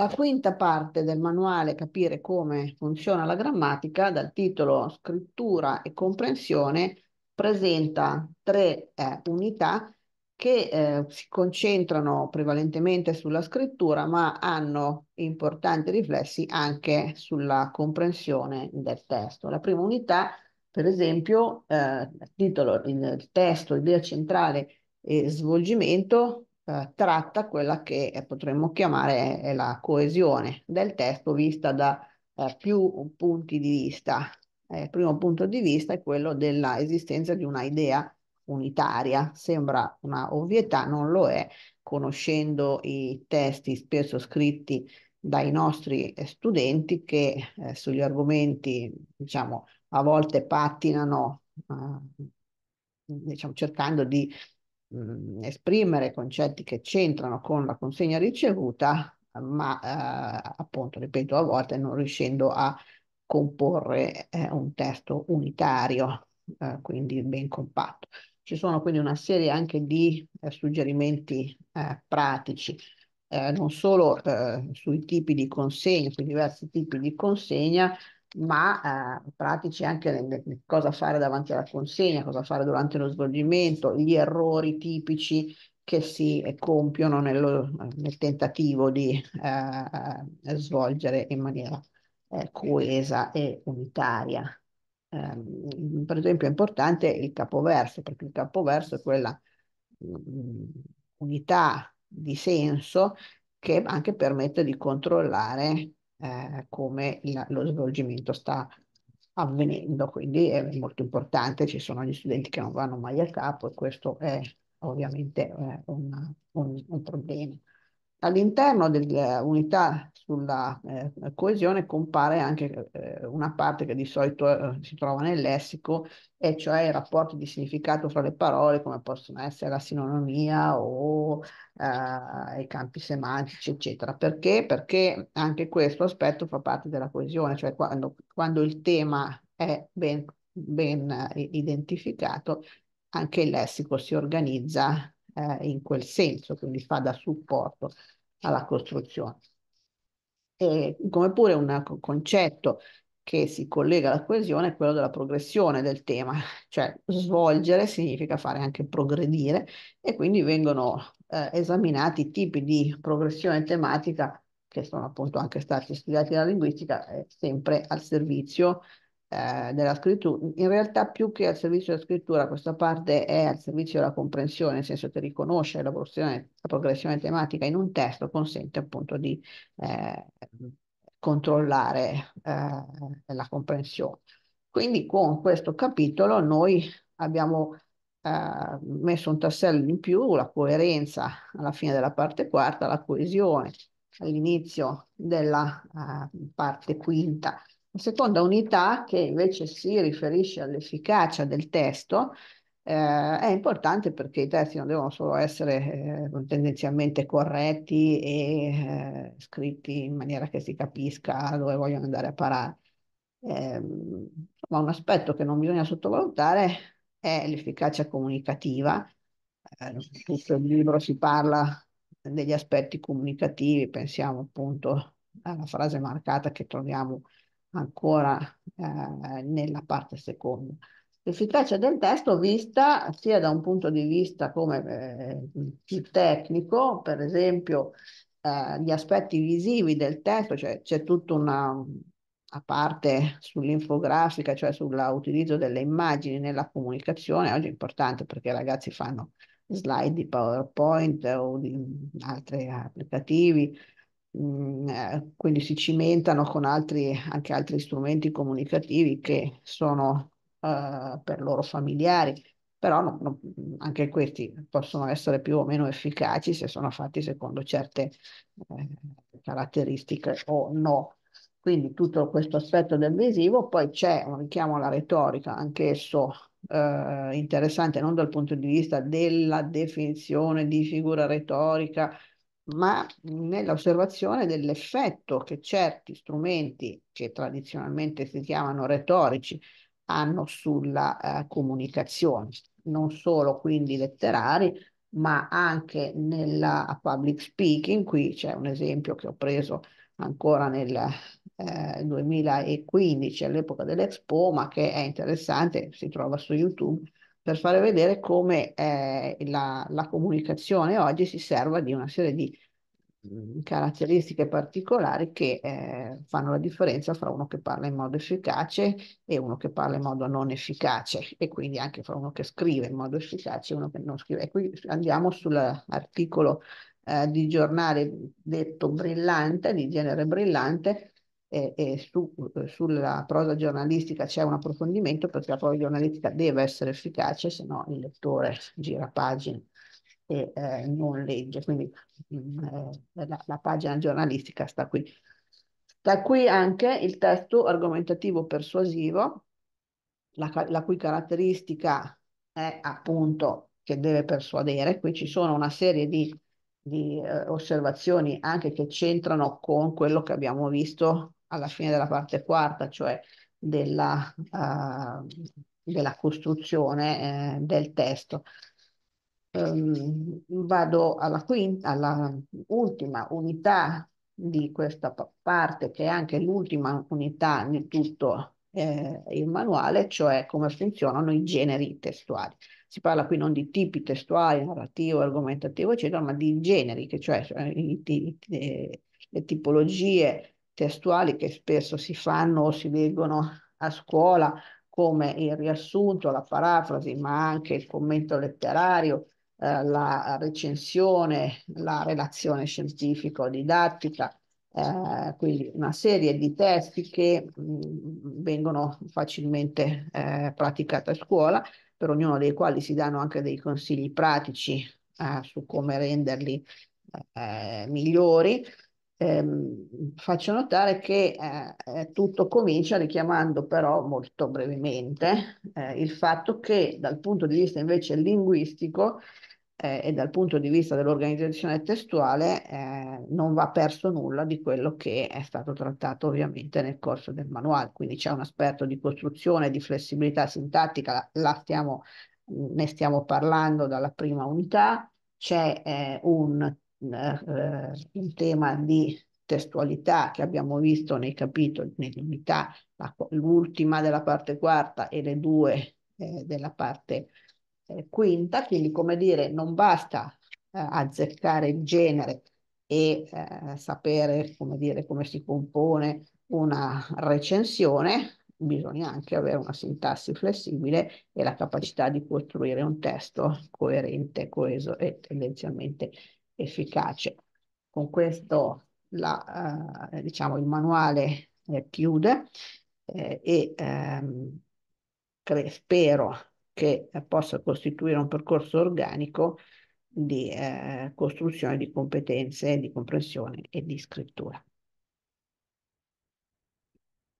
La quinta parte del manuale Capire come funziona la grammatica, dal titolo Scrittura e comprensione, presenta tre eh, unità che eh, si concentrano prevalentemente sulla scrittura, ma hanno importanti riflessi anche sulla comprensione del testo. La prima unità, per esempio, eh, il titolo, il, il testo, idea centrale e svolgimento, eh, tratta quella che eh, potremmo chiamare la coesione del testo vista da eh, più punti di vista. Eh, il primo punto di vista è quello dell'esistenza di una idea unitaria. Sembra una ovvietà, non lo è, conoscendo i testi spesso scritti dai nostri eh, studenti che eh, sugli argomenti, diciamo, a volte pattinano, eh, diciamo, cercando di mh, esprimere concetti che c'entrano con la consegna ricevuta, ma eh, appunto, ripeto, a volte non riuscendo a comporre eh, un testo unitario, eh, quindi ben compatto. Ci sono quindi una serie anche di eh, suggerimenti eh, pratici, eh, non solo sui tipi di consegna, sui diversi tipi di consegna, ma eh, pratici anche nel, nel cosa fare davanti alla consegna, cosa fare durante lo svolgimento, gli errori tipici che si eh, compiono nello, nel tentativo di eh, svolgere in maniera eh, coesa e unitaria. Ehm, per esempio è importante il capoverso, perché il capoverso è quella mh, mm, unità di senso che anche permette di controllare eh, come il, lo svolgimento sta avvenendo, quindi è molto importante, ci sono gli studenti che non vanno mai a capo e questo è ovviamente eh, un, un, un problema. All'interno dell'unità sulla eh, coesione compare anche eh, una parte che di solito eh, si trova nel lessico, e cioè i rapporti di significato fra le parole, come possono essere la sinonomia o eh, i campi semantici, eccetera. Perché? Perché anche questo aspetto fa parte della coesione, cioè quando, quando il tema è ben, ben eh, identificato, anche il lessico si organizza eh, in quel senso, quindi fa da supporto alla costruzione. E come pure un concetto che si collega alla coesione è quello della progressione del tema, cioè svolgere significa fare anche progredire e quindi vengono eh, esaminati tipi di progressione tematica che sono appunto anche stati studiati dalla linguistica, eh, sempre al servizio eh, della scrittura, in realtà più che al servizio della scrittura, questa parte è al servizio della comprensione, nel senso che riconosce la progressione, la progressione tematica in un testo consente appunto di eh, controllare eh, la comprensione. Quindi con questo capitolo noi abbiamo eh, messo un tassello in più, la coerenza alla fine della parte quarta, la coesione all'inizio della eh, parte quinta, la seconda unità, che invece si riferisce all'efficacia del testo, eh, è importante perché i testi non devono solo essere eh, tendenzialmente corretti e eh, scritti in maniera che si capisca dove vogliono andare a parare. Ehm, ma un aspetto che non bisogna sottovalutare è l'efficacia comunicativa. Eh, in tutto il libro si parla degli aspetti comunicativi, pensiamo appunto alla frase marcata che troviamo ancora eh, nella parte seconda. L'efficacia del testo vista sia da un punto di vista come, eh, più tecnico, per esempio eh, gli aspetti visivi del testo, cioè c'è tutta una, a parte sull'infografica, cioè sull'utilizzo delle immagini nella comunicazione, oggi è importante perché i ragazzi fanno slide di PowerPoint o di altri applicativi, mh, mm, eh, quindi si cimentano con altri, anche altri strumenti comunicativi che sono uh, per loro familiari, però no, no, anche questi possono essere più o meno efficaci se sono fatti secondo certe eh, caratteristiche o no. Quindi tutto questo aspetto del visivo, poi c'è un richiamo alla retorica, anch'esso eh, interessante non dal punto di vista della definizione di figura retorica ma nell'osservazione dell'effetto che certi strumenti che tradizionalmente si chiamano retorici hanno sulla eh, comunicazione, non solo quindi letterari, ma anche nella public speaking. Qui c'è un esempio che ho preso ancora nel eh, 2015, all'epoca dell'Expo, ma che è interessante, si trova su YouTube per fare vedere come eh, la, la, comunicazione oggi si serva di una serie di mm, caratteristiche particolari che eh, fanno la differenza fra uno che parla in modo efficace e uno che parla in modo non efficace e quindi anche fra uno che scrive in modo efficace e uno che non scrive. E qui andiamo sull'articolo eh, di giornale detto brillante, di genere brillante, e, e su, eh, sulla prosa giornalistica c'è un approfondimento perché la prosa giornalistica deve essere efficace, se no il lettore gira pagine e eh, non legge. Quindi mh, mm, eh, la, la, pagina giornalistica sta qui. Sta qui anche il testo argomentativo persuasivo, la, la cui caratteristica è appunto che deve persuadere. Qui ci sono una serie di di eh, osservazioni anche che c'entrano con quello che abbiamo visto alla fine della parte quarta, cioè della, uh, della costruzione eh, del testo. Um, vado alla, quinta, alla ultima unità di questa parte, che è anche l'ultima unità di tutto eh, il manuale, cioè come funzionano i generi testuali. Si parla qui non di tipi testuali, narrativo, argomentativo, eccetera, ma di generi, che cioè eh, i, i, eh, le tipologie testuali che spesso si fanno o si leggono a scuola come il riassunto, la parafrasi, ma anche il commento letterario, eh, la recensione, la relazione scientifico-didattica, eh, quindi una serie di testi che mh, mm, vengono facilmente eh, praticati a scuola, per ognuno dei quali si danno anche dei consigli pratici eh, su come renderli eh, migliori. Ehm, faccio notare che eh, eh, tutto comincia richiamando però molto brevemente eh, il fatto che dal punto di vista invece linguistico eh, e dal punto di vista dell'organizzazione testuale eh, non va perso nulla di quello che è stato trattato ovviamente nel corso del manuale, quindi c'è un aspetto di costruzione, di flessibilità sintattica, la, la stiamo, ne stiamo parlando dalla prima unità, c'è eh, un eh, eh, il tema di testualità che abbiamo visto nei capitoli, nell'unità, l'ultima della parte quarta e le due eh, della parte eh, quinta, quindi come dire non basta eh, azzeccare il genere e eh, sapere come, dire, come si compone una recensione, bisogna anche avere una sintassi flessibile e la capacità di costruire un testo coerente, coeso e tendenzialmente efficace. Con questo la, eh, diciamo, il manuale eh, chiude eh, e ehm, spero che possa costituire un percorso organico di eh, costruzione di competenze, di comprensione e di scrittura.